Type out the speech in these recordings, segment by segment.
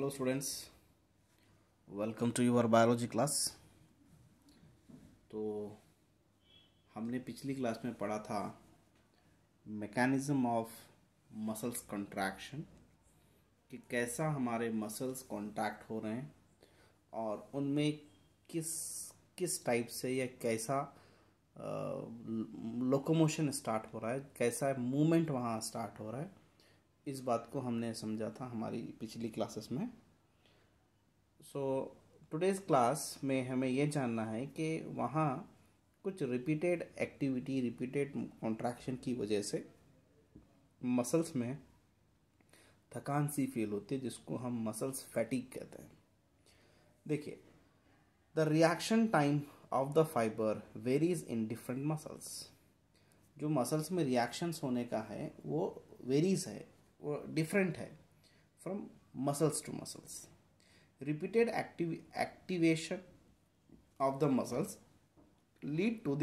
hello students welcome to your biology class तो हमने पिछली क्लास में पढ़ा था मैकेनिज्म ऑफ मसल्स कंट्रैक्शन कि कैसा हमारे मसल्स कॉन्टैक्ट हो रहे हैं और उनमें किस किस टाइप से या कैसा लोकोमोशन स्टार्ट हो रहा है कैसा मूवमेंट वहाँ स्टार्ट हो रहा है इस बात को हमने समझा था हमारी पिछली क्लासेस में सो टुडेज क्लास में हमें यह जानना है कि वहाँ कुछ रिपीटेड एक्टिविटी रिपीटेड कॉन्ट्रैक्शन की वजह से मसल्स में थकान सी फील होती है जिसको हम मसल्स फैटिक कहते हैं देखिए the reaction time of the fibre varies in different muscles जो मसल्स में रिएक्शंस होने का है वो वेरीज है वो डिफरेंट है from muscles to muscles repeated active activation of the muscles lead to the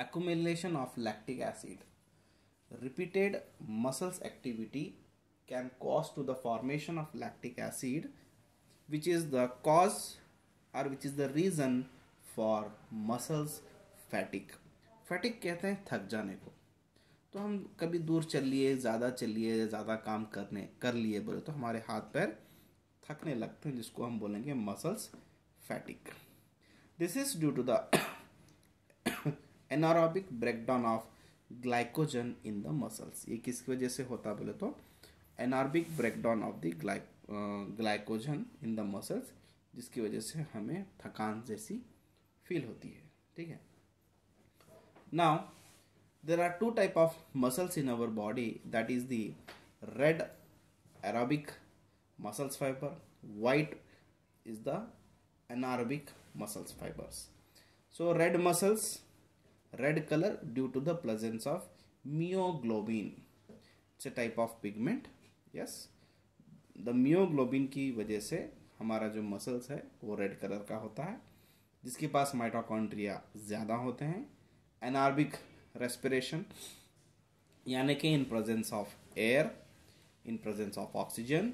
accumulation of lactic acid repeated muscles activity can cause to the formation of lactic acid which is the cause और which is the reason for muscles fatigue fatigue कहते हैं थक जाने को तो हम कभी दूर चल लिए ज़्यादा चल लिए ज़्यादा काम करने कर लिए बोले तो हमारे हाथ पैर थकने लगते हैं जिसको हम बोलेंगे muscles fatigue this is due to the anaerobic breakdown of glycogen in the muscles ये किसकी वजह से होता बोले तो anaerobic breakdown of the glycogen in the muscles जिसकी वजह से हमें थकान जैसी फील होती है ठीक है now there are two type of muscles in our body that is the red aerobic muscles fiber white is the anaerobic muscles fibers so red muscles red color due to the presence of myoglobin it's a type of pigment yes the myoglobin ki wajah se हमारा जो muscles है वो red colour का होता है जिसके पास mitochondria ज़्यादा होते हैं एनार्बिक रेस्पिरेशन यानी कि in presence of air in presence of oxygen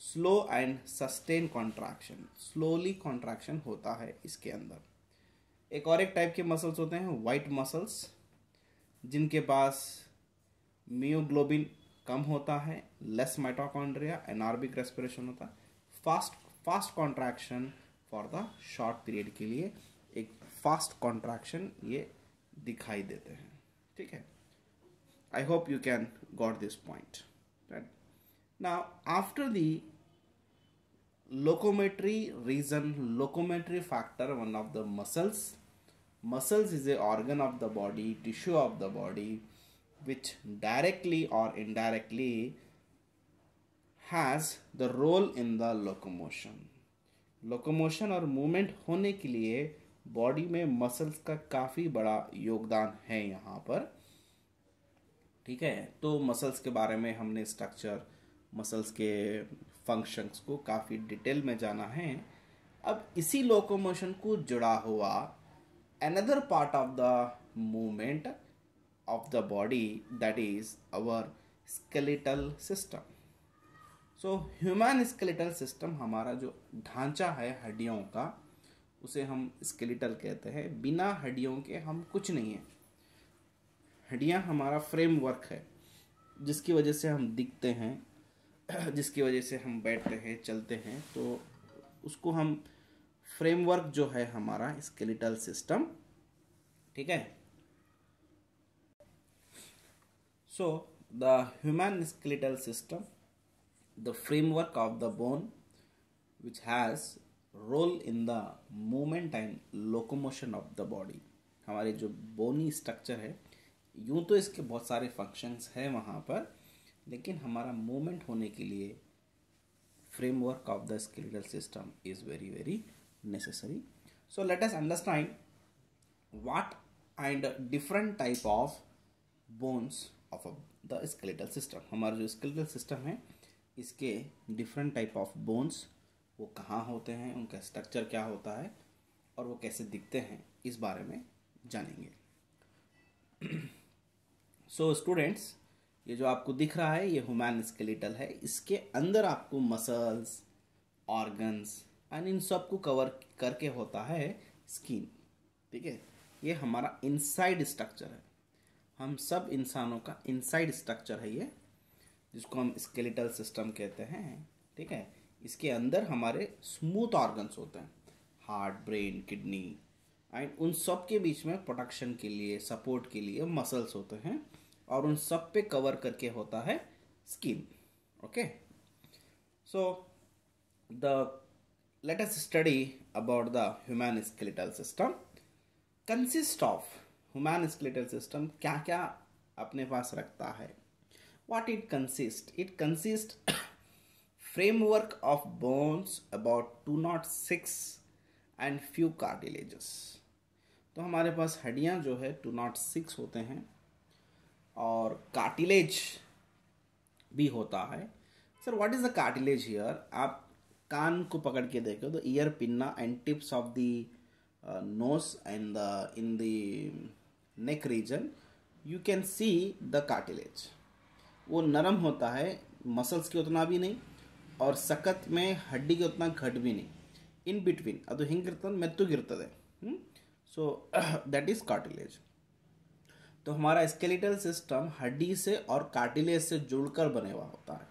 slow and sustain contraction slowly contraction होता है इसके अंदर एक और एक टाइप के मसल्स होते हैं वाइट मसल्स जिनके पास मियोग्लोबिन कम होता है लेस माइटोकॉन्ड्रिया एनार्बिक रेस्पिरेशन होता है fast fast contraction for the short period के लिए एक फास्ट कॉन्ट्रैक्शन ये दिखाई देते हैं ठीक है I hope you can got this point right now after the locomotory region locomotory factor one of the muscles muscles is a organ of the body tissue of the body which directly और indirectly has the role in the locomotion locomotion और movement होने के लिए body में muscles का काफ़ी बड़ा योगदान है यहाँ पर ठीक है तो मसल्स के बारे में हमने स्ट्रक्चर मसल्स के फंक्शंस को काफ़ी डिटेल में जाना है अब इसी लोकोमोशन को जुड़ा हुआ another part of the movement of the body that is our skeletal system so human skeletal system हमारा जो ढांचा है हड्डियों का उसे हम स्केलेटल कहते हैं बिना हड्डियों के हम कुछ नहीं हैं हड्डियाँ हमारा फ्रेमवर्क है जिसकी वजह से हम दिखते हैं जिसकी वजह से हम बैठते हैं चलते हैं तो उसको हम फ्रेमवर्क जो है हमारा स्केलेटल सिस्टम ठीक है so the human skeletal system the framework of the bone which has role in the movement and locomotion of the body हमारे जो बोनी स्ट्रक्चर है यूँ तो इसके बहुत सारे फंक्शंस हैं वहाँ पर लेकिन हमारा मूवमेंट होने के लिए framework of the skeletal system is very very necessary so let us understand what and different type of bones of the skeletal system हमारा जो स्केलेटल सिस्टम है इसके डिफरेंट टाइप ऑफ बोन्स वो कहाँ होते हैं उनका स्ट्रक्चर क्या होता है और वो कैसे दिखते हैं इस बारे में जानेंगे सो so, स्टूडेंट्स ये जो आपको दिख रहा है ये ह्यूमन स्केलेटल है इसके अंदर आपको मसल्स ऑर्गन्स एंड इन सब को कवर करके होता है स्किन ठीक है ये हमारा इनसाइड स्ट्रक्चर है हम सब इंसानों का इनसाइड स्ट्रक्चर है ये जिसको हम स्केलेटल सिस्टम कहते हैं ठीक है इसके अंदर हमारे स्मूथ ऑर्गन्स होते हैं हार्ट ब्रेन किडनी एंड उन सब के बीच में प्रोटेक्शन के लिए सपोर्ट के लिए मसल्स होते हैं और उन सब पे कवर करके होता है skin okay so the let us study about the human skeletal system consist of human skeletal system क्या क्या अपने पास रखता है what it consist it consist framework of bones about 206 and few cartilages तो हमारे पास हड्डियाँ जो है 206 होते हैं और कार्टिलेज भी होता है sir what is the cartilage here आप कान को पकड़ के देखो तो ear pinna and tips of the nose and the in the neck region you can see the cartilage वो नरम होता है मसल्स के उतना भी नहीं और में ಸಖತ್ ಮೇ ಹಡ್ಡಿಗೆ ಹೊತ್ನ ಗಡ್ವಿನಿ ಇನ್ ಬಿಟ್ವೀನ್ ಅದು ಹೆಂಗಿರ್ತದೆ ಮೆತ್ತಗಿರ್ತದೆ सो दैट इज कार्टिलेज तो हमारा स्केलेटल सिस्टम हड्डी से और कार्टिलेज से जुड़कर बने हुआ होता है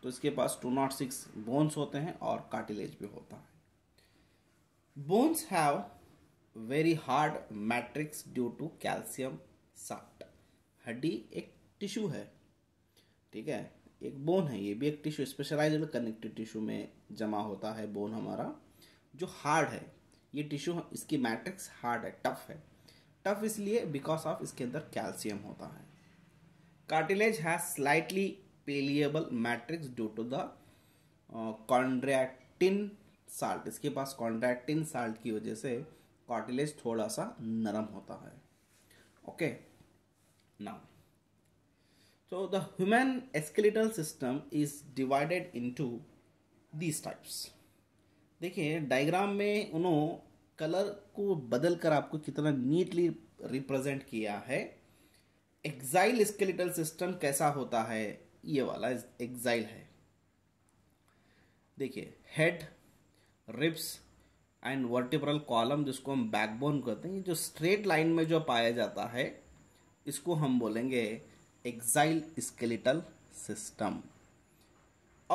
तो इसके पास टू नॉट सिक्स बोन्स होते हैं और कार्टिलेज भी होता है bones have very hard matrix due to calcium soft हड्डी एक टिश्यू है ठीक है एक बोन है ये भी एक टिश्यू स्पेशलाइजेबल कनेक्टिव टिश्यू में जमा होता है बोन हमारा जो हार्ड है ये टिश्यू इसकी मैट्रिक्स हार्ड है टफ है टफ इसलिए बिकॉज ऑफ इसके अंदर कैल्शियम होता है कार्टिलेज है slightly pliable matrix due to the chondroitin salt इसके पास कॉन्ड्रैक्टिन साल्ट की वजह से कार्टिलेज थोड़ा सा नरम होता है okay now So the human skeletal system is divided into these types. देखिए डायग्राम में उन्होंने कलर को बदल कर आपको कितना नीटली रिप्रेजेंट किया है एक्साइल स्केलेटल सिस्टम कैसा होता है ये वाला एक्साइल है देखिए head ribs and vertebral column जिसको हम बैकबोन कहते हैं जो स्ट्रेट लाइन में जो पाया जाता है इसको हम बोलेंगे एक्साइल स्केलेटल सिस्टम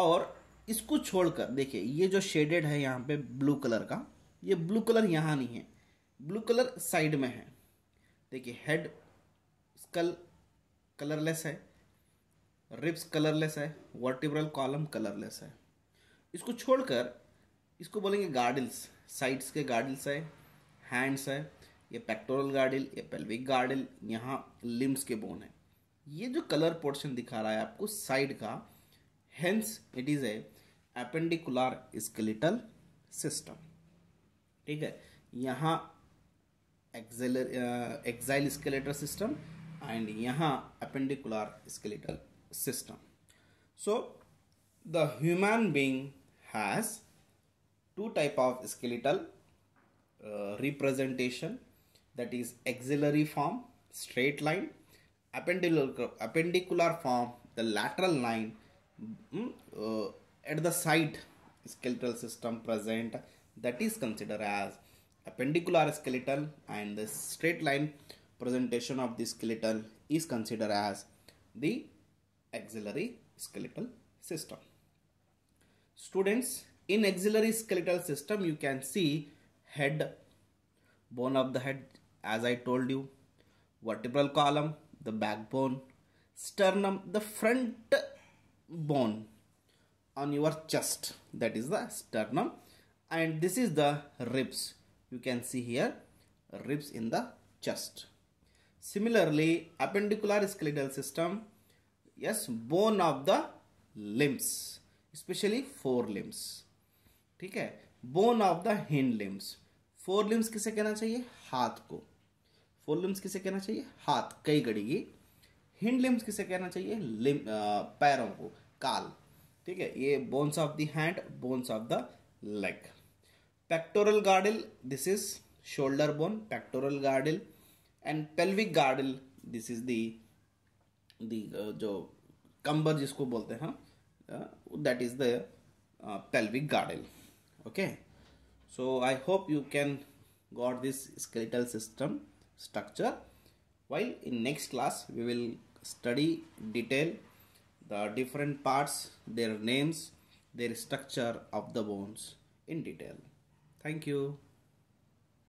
और इसको छोड़कर देखिए ये जो शेडेड है यहाँ पे ब्लू कलर का ये ब्लू कलर यहाँ नहीं है ब्लू कलर साइड में है देखिए हेड स्कल कलरलेस है रिब्स कलरलेस है वर्टिब्रल कॉलम कलरलेस है इसको छोड़कर इसको बोलेंगे गार्डल्स साइड्स के गार्डल्स है हैंड्स है ये पेक्टोरल गार्डिल ये पेल्विक गार्डिल यहाँ लिम्स के बोन है ये जो कलर पोर्शन दिखा रहा है आपको साइड का hence it is a appendicular skeletal system ठीक है यहाँ एक्साइल स्केलेटल सिस्टम एंड यहाँ appendicular skeletal system so the human being has two type of skeletal representation that is axillary form straight line appendicular, form, the lateral line mm, uh, at the side skeletal system present that is considered as appendicular skeletal and the straight line presentation of the skeletal is considered as the axillary skeletal system. Students, in axillary skeletal system you can see head, bone of the head as I told you, vertebral column, the backbone, sternum, the front bone on your chest, that is the sternum, and this is the ribs. You can see here ribs in the chest. Similarly, appendicular skeletal system, yes, bone of the limbs, especially four limbs ठीक है bone of the hind limbs four limbs किसे कहना चाहिए हाथ को full limbs किसे कहना चाहिए हाथ कई गड़ी की हिंड लिम्स किसे कहना चाहिए लिम पैरों को काल ठीक है ये bones of the hand bones of the leg pectoral girdle this is shoulder bone pectoral girdle and pelvic girdle this is the the जो कंबर जिसको बोलते हैं that is the pelvic girdle okay so I hope you can got this skeletal system structure while in next class we will study detail the different parts their names their structure of the bones in detail thank you